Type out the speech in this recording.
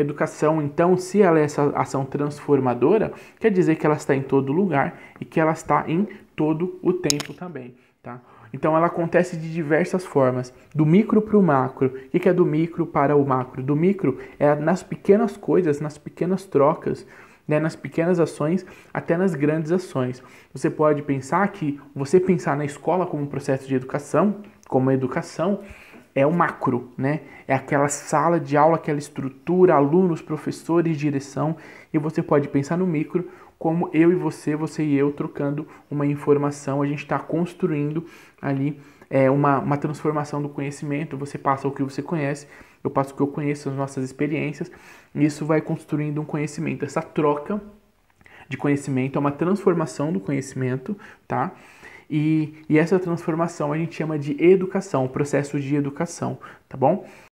Educação, então, se ela é essa ação transformadora, quer dizer que ela está em todo lugar e que ela está em todo o tempo também, tá? Então ela acontece de diversas formas, do micro para o macro. O que é do micro para o macro? Do micro é nas pequenas coisas, nas pequenas trocas, né? nas pequenas ações, até nas grandes ações. Você pode pensar que você pensar na escola como um processo de educação, como educação, é o macro, né? É aquela sala de aula, aquela estrutura, alunos, professores, direção, e você pode pensar no micro como eu e você, você e eu trocando uma informação, a gente está construindo ali é, uma, uma transformação do conhecimento, você passa o que você conhece, eu passo o que eu conheço, as nossas experiências, e isso vai construindo um conhecimento. Essa troca de conhecimento é uma transformação do conhecimento, tá? E, e essa transformação a gente chama de educação, processo de educação, tá bom?